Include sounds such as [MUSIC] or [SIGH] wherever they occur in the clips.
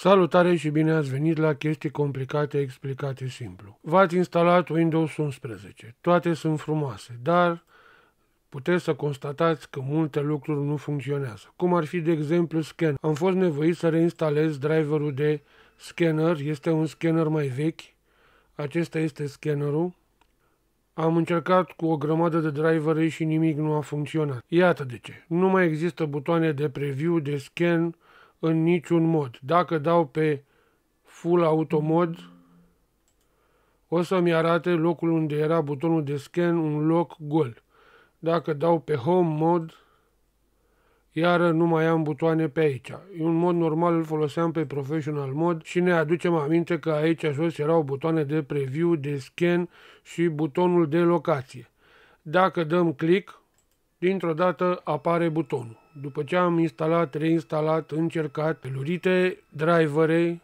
Salutare și bine ați venit la chestii complicate explicate simplu. V-ați instalat Windows 11. Toate sunt frumoase, dar puteți să constatați că multe lucruri nu funcționează. Cum ar fi, de exemplu, scan. Am fost nevoit să reinstalez driverul de scanner. Este un scanner mai vechi. Acesta este scannerul. Am încercat cu o grămadă de drivere și nimic nu a funcționat. Iată de ce. Nu mai există butoane de preview, de scan, în niciun mod. Dacă dau pe full automod, o să-mi arate locul unde era butonul de scan, un loc gol. Dacă dau pe home mod, iar nu mai am butoane pe aici. În un mod normal îl foloseam pe professional mod și ne aducem aminte că aici jos erau butoane de preview, de scan și butonul de locație. Dacă dăm click, dintr-o dată apare butonul după ce am instalat, reinstalat, încercat lurite drivere,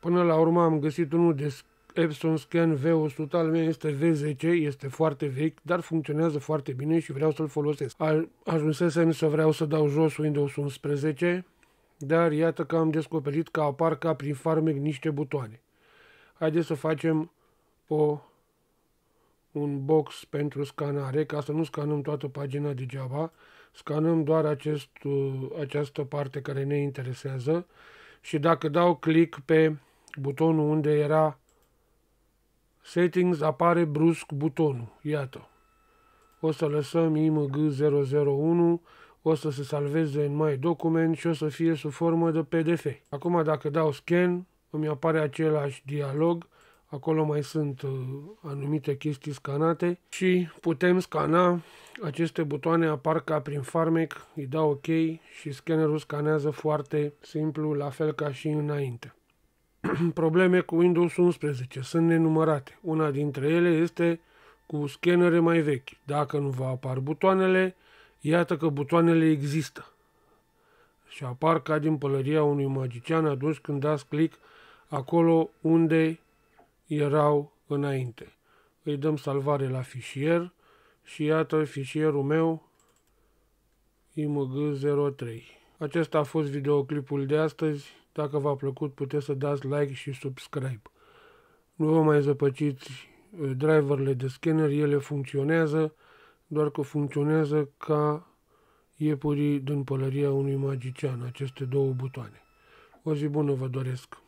până la urmă am găsit unul de Epson Scan V100 al meu este V10, este foarte vechi, dar funcționează foarte bine și vreau să-l folosesc. A, ajunsesem să vreau să dau jos Windows 11, dar iată că am descoperit că apar ca prin farmec niște butoane. Haideți să facem o un box pentru scanare, ca să nu scanăm toată pagina degeaba, scanăm doar acest, uh, această parte care ne interesează și dacă dau click pe butonul unde era Settings, apare brusc butonul, iată. O să lăsăm IMG001, o să se salveze în mai document și o să fie sub formă de PDF. Acum dacă dau scan, îmi apare același dialog, Acolo mai sunt uh, anumite chestii scanate și putem scana aceste butoane apar ca prin farmec, îi dau OK și scannerul scanează foarte simplu, la fel ca și înainte. [CLEARS THROAT] Probleme cu Windows 11 sunt nenumărate. Una dintre ele este cu scanere mai vechi. Dacă nu vă apar butoanele, iată că butoanele există. Și apar ca din pălăria unui magician atunci când dați click acolo unde erau înainte. Îi dăm salvare la fișier și iată fișierul meu img03. Acesta a fost videoclipul de astăzi. Dacă v-a plăcut, puteți să dați like și subscribe. Nu vă mai zăpăciți eh, driverle de scanner, ele funcționează, doar că funcționează ca iepurii din pălăria unui magician, aceste două butoane. O zi bună vă doresc!